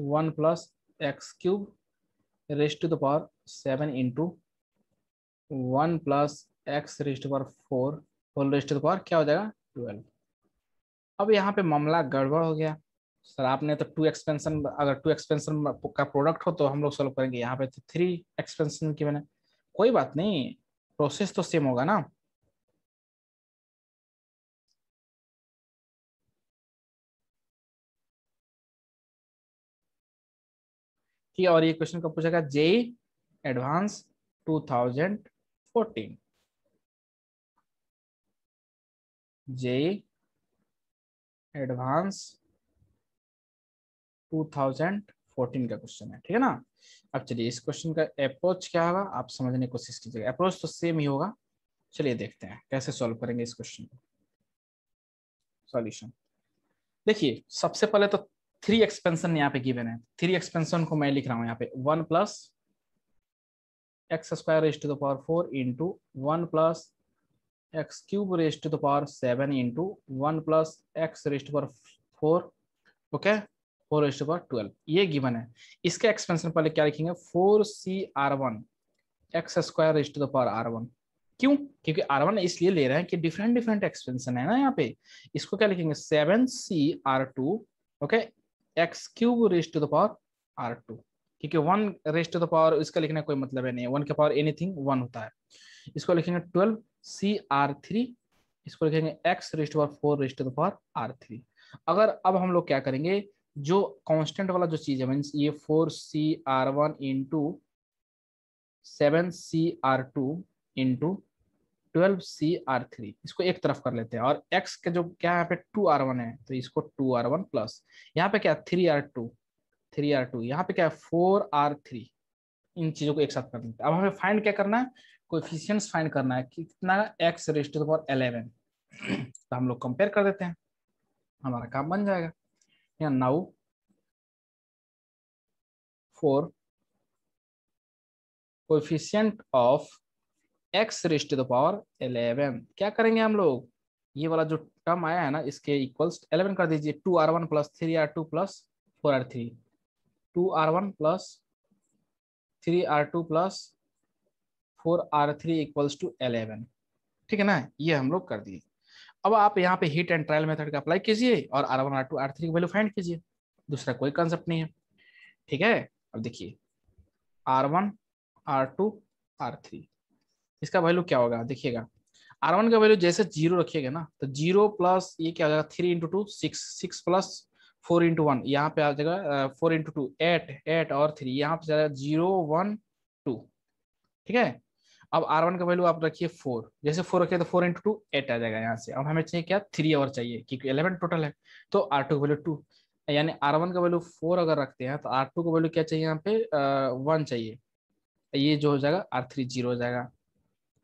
one plus x cube raise to the power seven into one plus x raise to power four whole raise to the power क्या हो जाएगा twelve अब यहाँ पे मामला गड़बड़ हो गया सर आपने तो टू एक्सपेंशन अगर टू एक्सपेंशन का प्रोडक्ट हो तो हम लोग सॉल्व करेंगे यहाँ पे तो थ्री एक्सपेंशन की मैंने कोई बात नहीं प्रोसेस तो सेम होगा ना कि और ये क्वेश्चन कब पूछेगा जे एडवांस 2014 जे एडवांस 2014 का क्वेश्चन है ठीक है ना अब चलिए इस क्वेश्चन का अप्रोच क्या होगा आप समझने की कोशिश कीजिएगा अप्रोच तो सेम ही होगा चलिए देखते हैं कैसे सॉल्व करेंगे इस क्वेश्चन को सॉल्यूशन देखिए सबसे पहले तो थ्री एक्सपेंशन यहाँ पे गिवन है थ्री एक्सपेंशन को मैं लिख रहा हूँ यहाँ पे one plus x square raise to the power four into one plus x cube raise to the power seven into one plus x raise to power four okay four raise to power twelve ये given है इसके expansion पहले क्या लिखेंगे four C R one x square raise to the power R one क्यों क्योंकि are one इसलिए ले रहे हैं कि डिफरेंट डिफरेंट एक्सपेंशन है ना यहाँ पे इसको क्या लिखेंगे seven C R two okay x cube raise to the power R two क्योंकि one raise to the power इसका लिखने का कोई मतलब है नहीं वन के पावर एनीथिंग वन होता है इसको लिखेंगे ट्वेल्व सी आर थ्री इसको लिखेंगे x raise to power four raise to the power R three अगर अब हम लोग क्या करेंगे जो कांस्टेंट वाला जो चीज है मीन्स ये four C R one into seven C R two into twelve C R three इसको एक तरफ कर लेते हैं और x के जो क्या यहाँ पे टू आर वन है तो इसको टू आर वन प्लस यहाँ पे क्या three R two three R two यहाँ पे क्या है फोर आर थ्री इन चीजों को एक साथ कर लेते हैं अब हमें फाइंड क्या करना है कोफिशियंस फाइंड करना है कि कितना एक्स रेस्टो पावर एलेवन तो हम लोग कंपेयर कर देते हैं हमारा काम बन जाएगा या now four coefficient of x to the power eleven क्या करेंगे हम लोग ये वाला जो टर्म आया है ना इसके इक्वल्स एलेवन कर दीजिए two R one plus three R two plus four R three two R one plus three R two plus four R three equals two ठीक है ना ये हम लोग कर दिए अब आप यहाँ पे हीट एंड ट्रायल मेथड का अप्लाई कीजिए और R one R two R three की वैल्यू फाइंड कीजिए दूसरा कोई कंसेप्ट नहीं है ठीक है अब देखिए R one R two R three इसका वैल्यू क्या होगा देखिएगा आर वन का वैल्यू जैसे जीरो रखिएगा ना तो जीरो प्लस ये क्या हो जाएगा three into two six six plus four into one यहाँ पे आ जाएगा four into two eight eight और थ्री यहाँ पे जाएगा जीरो वन टू ठीक है अब आर वन का वैल्यू आप रखिए फोर जैसे फोर रखिए तो फोर इंटू टू एट आ जाएगा यहाँ से अब हमें चाहिए क्या थ्री और चाहिए क्योंकि इलेवन टोटल है तो आर टू का वैल्यू टू यानी आर वन का वैल्यू फोर अगर रखते हैं तो आर टू का वैल्यू क्या चाहिए यहाँ पे वन चाहिए ये जो हो जाएगा आर थ्री जीरो हो जाएगा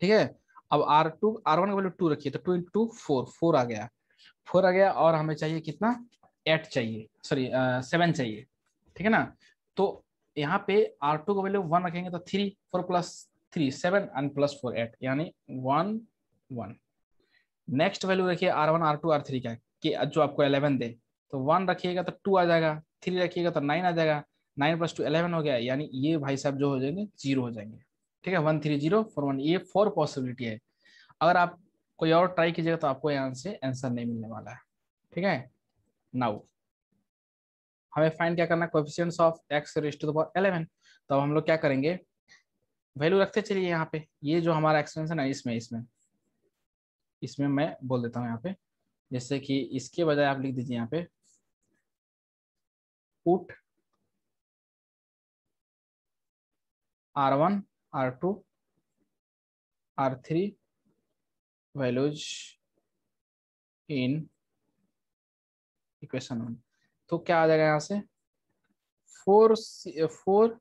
ठीक है अब आर टू आर वन का वैल्यू टू रखिए तो टू इंटू फोर फोर आ गया फोर आ गया और हमें चाहिए कितना एट चाहिए सॉरी सेवन चाहिए ठीक है ना तो यहाँ पे आर टू का वैल्यू वन रखेंगे तो three four plus three seven and plus four eight यानी वन वन नेक्स्ट वैल्यू रखिए R one R two R three का कि जो आपको एलेवन दे तो वन रखिएगा तो टू आ जाएगा थ्री रखिएगा तो नाइन आ जाएगा नाइन प्लस टू एलेवन हो गया यानी ये भाई साहब जो हो जाएंगे जीरो हो जाएंगे ठीक है one three zero four one ये फोर पॉसिबिलिटी है अगर आप कोई और ट्राई कीजिएगा तो आपको यहाँ से आंसर नहीं मिलने वाला है ठीक है नाउ हमें फाइंड क्या करना कोफिशियंट ऑफ एक्स एलेवन तो अब हम लोग क्या करेंगे वैल्यू रखते चलिए यहाँ पे ये जो हमारा एक्सपेंसन है इसमें इसमें इसमें मैं बोल देता हूँ यहाँ पे जैसे कि इसके बजाय आप लिख दीजिए यहाँ पे put R one R2, R3 values in equation one तो क्या आ जाएगा यहाँ से four C four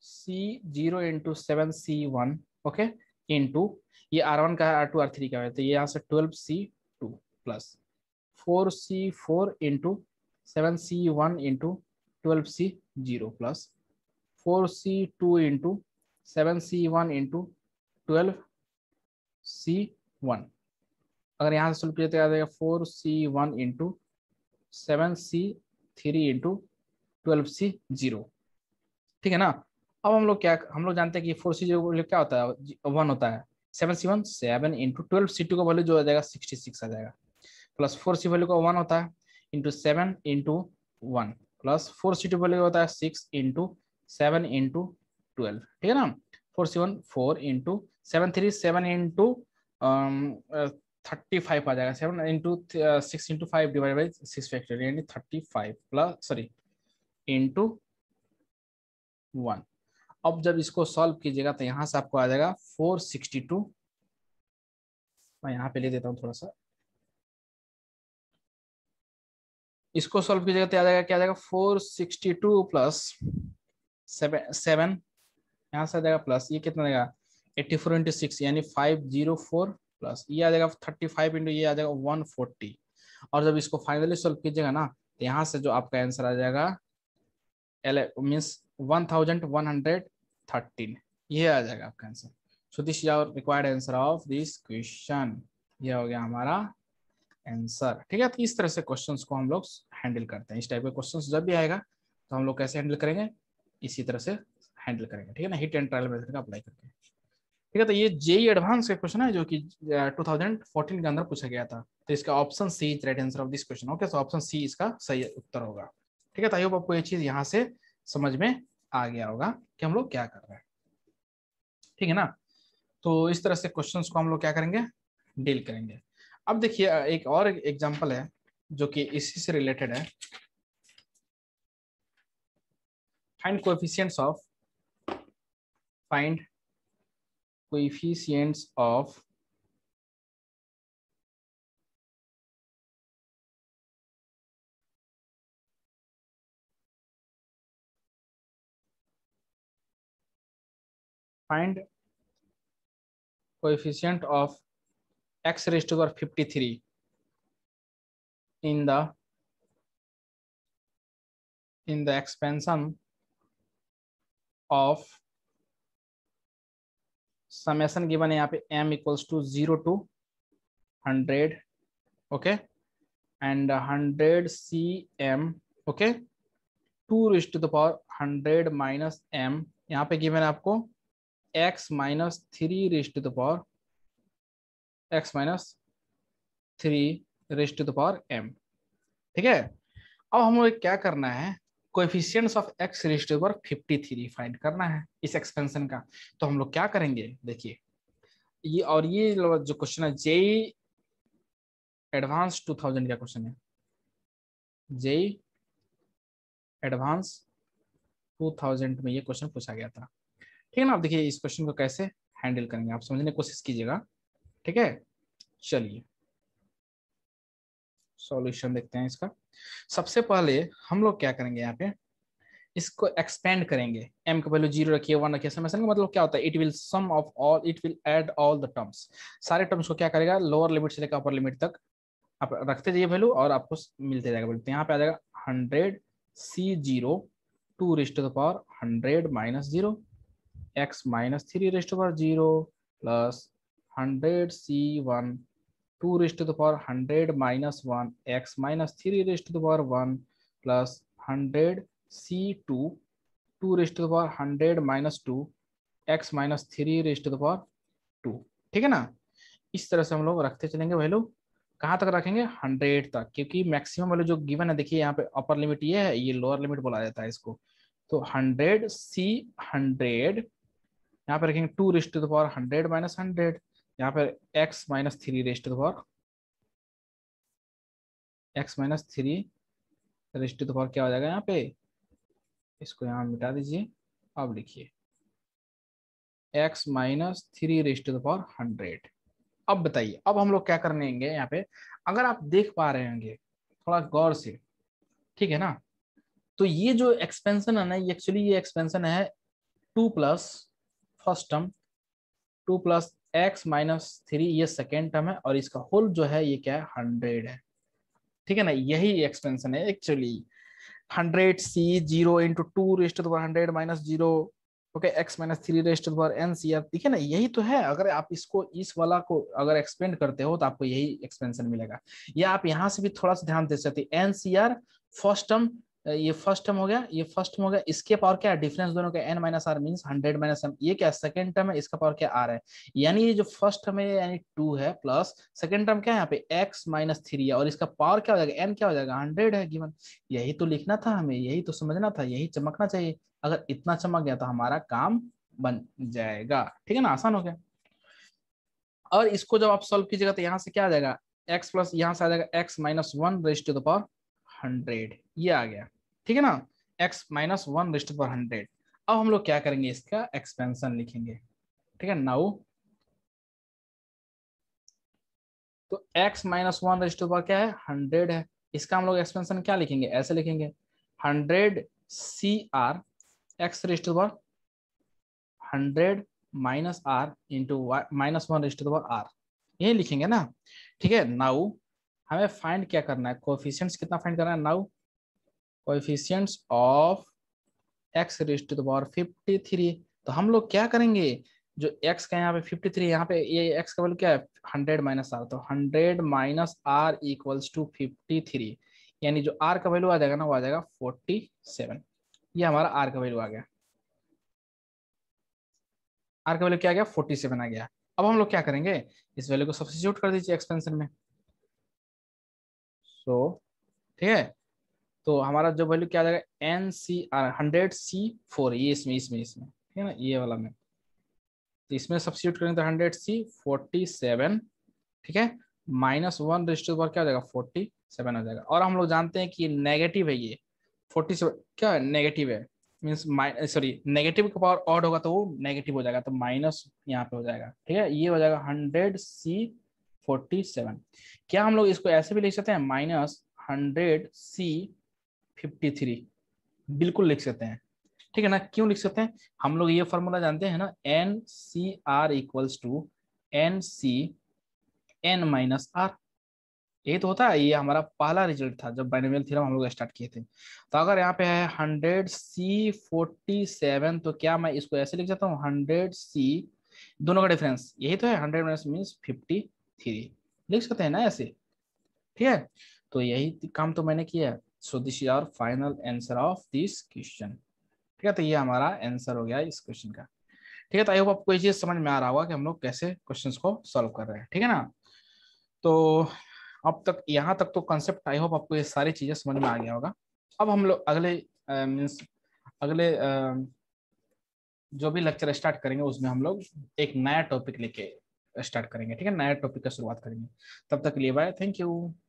C zero into seven C one okay into ये आर वन का है आर टू आर थ्री का है तो ये यहाँ से twelve C two plus four C four into seven C one into twelve C zero plus four C two into seven C one into twelve C one अगर यहाँ से solve किया तो आ जाएगा four C one into seven C three into twelve C zero ठीक है ना अब हम लोग क्या हम लोग जानते हैं कि फोर सी जीरो क्या होता है वन होता है seven C one seven into twelve C two का वैल्यू जो आ जाएगा सिक्सटी सिक्स आ जाएगा प्लस फोर सी वैल्यू का वन होता है into seven into one plus four C two value होता है सिक्स इंटू सेवन इंटू ठीक है ना four seven four into seven three seven into thirty five आ जाएगा seven into six into five divide by six factorial यानी thirty five plus sorry into one अब जब इसको सॉल्व कीजिएगा तो यहां से आपको आ जाएगा फोर सिक्सटी टू मैं यहाँ पे ले देता हूँ थोड़ा सा इसको सॉल्व कीजिएगा तो आ जाएगा क्या आ जाएगा four sixty two plus seven seven यहाँ से आ जाएगा प्लस ये कितना देगा एट्टी फोर इंटू सिक्स यानी फाइव जीरो फोर प्लस ये आ जाएगा थर्टी फाइव इंटू ये आ जाएगा वन फोर्टी और जब इसको फाइनली सॉल्व कीजिएगा ना तो यहाँ से जो आपका आंसर आ जाएगा L means one thousand one hundred thirteen ये आ जाएगा आपका answer so this is our required answer of this question ये हो गया हमारा आंसर ठीक है तो इस तरह से क्वेश्चंस को हम लोग हैंडल करते हैं इस टाइप के क्वेश्चंस जब भी आएगा तो हम लोग कैसे हैंडल करेंगे इसी तरह से हैंडल करेंगे ठीक है ना हिट एंड ट्रायल मेथड का अप्लाई करके ठीक है तो ये जेई एडवांस e का क्वेश्चन है जो कि 2014 के अंदर पूछा गया था तो इसका option C is right answer of this question okay so option C इसका सही उत्तर होगा ठीक है तो आई होप आपको ये चीज यहाँ से समझ में आ गया होगा कि हम लोग क्या कर रहे हैं ठीक है ना तो इस तरह से क्वेश्चन को हम लोग क्या करेंगे डील करेंगे अब देखिए एक और एग्जाम्पल है जो कि इसी से रिलेटेड है find coefficients of find coefficients of find coefficient of x raised to the 53 in the in the expansion of summation given है यहाँ पे m equals to zero to hundred okay and hundred C m okay two raised to the power hundred minus m यहाँ पे given है आपको x minus three raised to the power x minus three raised to the power m ठीक है अब हम क्या करना है coefficients of x raised over three find करना है इस एक्सपेंशन का तो हम लोग क्या करेंगे देखिए ये और ये जो क्वेश्चन है जेई एडवांस टू थाउजेंड का क्वेश्चन है जेई एडवांस टू थाउजेंड में ये क्वेश्चन पूछा गया था ठीक है ना आप देखिए इस क्वेश्चन को कैसे हैंडल करेंगे आप समझने की कोशिश कीजिएगा ठीक है चलिए सॉल्यूशन देखते हैं इसका सबसे पहले हम लोग क्या करेंगे यहाँ पे इसको एक्सपेंड करेंगे एम का वैल्यू जीरो रखिए वन रखिए समय का मतलब क्या होता है it will sum of all it will add all the terms सारे टर्म्स को क्या करेगा लोअर लिमिट से लेकर अपर लिमिट तक आप रखते जाइए वैल्यू और आपको मिलते जाएगा वैल्यू तो यहाँ पे आ जाएगा hundred C zero two raised the power hundred minus zero x minus three raised power zero plus hundred C one 2 raised to the power 100 minus 1 x minus 3 raised to the power 1 plus 100 c2 2 raised to the power 100 minus 2 x minus three raise to the power two ठीक है ना इस तरह से हम लोग रखते चलेंगे वैल्यू कहाँ तक रखेंगे हंड्रेड तक क्योंकि मैक्सिमम वैल्यू जो गिवन है देखिए यहाँ पे अपर लिमिट ये है ये लोअर लिमिट बोला जाता है इसको तो हंड्रेड सी हंड्रेड यहाँ पे रखेंगे two raise to the power hundred minus hundred यहाँ पर x minus three raised power x minus three raised power क्या हो जाएगा यहाँ पे इसको यहाँ मिटा दीजिए अब लिखिए x minus three raised power hundred अब बताइए अब हम लोग क्या करने यहाँ पे अगर आप देख पा रहे होंगे थोड़ा गौर से ठीक है ना तो ये जो एक्सपेंशन है ना ये एक्चुअली ये एक्सपेंशन है two plus first term two plus x minus three ये सेकेंड टर्म है और इसका होल जो है ये क्या है हंड्रेड है ठीक है ना यही एक्सपेंशन है actually hundred C zero into two raised hundred minus zero okay x minus three raised n C r ठीक है ना यही तो है अगर आप इसको इस वाला को अगर एक्सपेंड करते हो तो आपको यही एक्सपेंशन मिलेगा या आप यहाँ से भी थोड़ा सा ध्यान दे सकते n C r first term ये फर्स्ट टर्म हो गया ये फर्स्ट टर्म हो गया इसके पावर क्या है डिफरेंस दोनों का n minus r mean hundred minus m ये क्या सेकंड टर्म है इसका पावर क्या आर है यानी ये जो फर्स्ट टर्म है यानी टू है प्लस सेकंड टर्म क्या है यहाँ पे एक्स माइनस थ्री है और इसका पावर क्या हो जाएगा एन क्या हो जाएगा हंड्रेड है गिवन यही तो लिखना था हमें यही तो समझना था यही चमकना चाहिए अगर इतना चमक गया तो हमारा काम बन जाएगा ठीक है ना आसान हो गया और इसको जब आप सोल्व कीजिएगा तो यहाँ से क्या आ जाएगा एक्स प्लस यहाँ से आ जाएगा x minus one raised to the power hundred ये आ गया ठीक है ना एक्स माइनस वन रिस्ट पर हंड्रेड अब हम लोग क्या करेंगे इसका एक्सपेंशन लिखेंगे ठीक है नाउ तो x माइनस वन रिस्ट पर क्या है हंड्रेड है इसका हम लोग एक्सपेंशन क्या लिखेंगे ऐसे लिखेंगे hundred C r x raised पर hundred minus r into y minus one raised पर आर यही लिखेंगे ना ठीक है नाउ हमें फाइंड क्या करना है कोफिशियंट्स कितना फाइंड करना है now coefficients of x raised to the power fifty three तो हम लोग क्या करेंगे जो एक्स का यहाँ पे फिफ्टी थ्री यहाँ पे ये एक्स का वैल्यू क्या है हंड्रेड माइनस आर तो hundred minus r equals to fifty three यानी जो आर का वैल्यू आ जाएगा ना वो आ जाएगा फोर्टी सेवन ये हमारा आर का वैल्यू आ गया आर का वैल्यू क्या आ गया फोर्टी सेवन आ गया अब हम लोग क्या करेंगे इस वैल्यू को सब्सिट्यूट कर दीजिए एक्सपेंशन में सो ठीक है तो हमारा जो वैल्यू क्या जाएगा n C r hundred C four ये इसमें इसमें इसमें ठीक है ना ये वाला में तो इसमें सब्सिट्यूट करेंगे तो हंड्रेड सी फोर्टी सेवन ठीक है माइनस वन रजिस्टर पर क्या हो जाएगा फोर्टी सेवन हो जाएगा और हम लोग जानते हैं कि ये नेगेटिव है ये फोर्टी सेवन क्या है नेगेटिव है मीन्स सॉरी नेगेटिव का पावर ऑड होगा तो वो नेगेटिव हो जाएगा तो माइनस यहाँ पे हो जाएगा ठीक है ये हो जाएगा हंड्रेड सी फोर्टी सेवन क्या हम लोग इसको ऐसे भी लिख सकते हैं minus hundred C fifty three बिल्कुल लिख सकते हैं ठीक है ना क्यों लिख सकते हैं हम लोग ये फॉर्मूला जानते हैं ना n C r equals to n C n minus r यही तो होता है ये हमारा पहला रिजल्ट था जब बाइनोमियल थ्योरम हम लोग स्टार्ट किए थे तो अगर यहाँ पे है हंड्रेड सी फोर्टी सेवन तो क्या मैं इसको ऐसे लिख जाता हूँ हंड्रेड सी दोनों का डिफरेंस यही तो है hundred minus means fifty three लिख सकते हैं ना ऐसे ठीक है तो यही काम तो मैंने किया है so this is our final answer of this question ठीक है तो ये हमारा आंसर हो गया इस क्वेश्चन का ठीक है तो आई होप आपको ये चीज समझ में आ रहा होगा कि हम लोग कैसे क्वेश्चन को सॉल्व कर रहे हैं ठीक है ना तो अब तक यहाँ तक तो कंसेप्ट आई होप आपको ये सारी चीजें समझ में आ गया होगा अब हम लोग अगले मीन्स अगले आ, जो भी लेक्चर स्टार्ट करेंगे उसमें हम लोग एक नया टॉपिक लेके स्टार्ट करेंगे ठीक है नया टॉपिक का शुरुआत करेंगे तब तक लिए बाय थैंक यू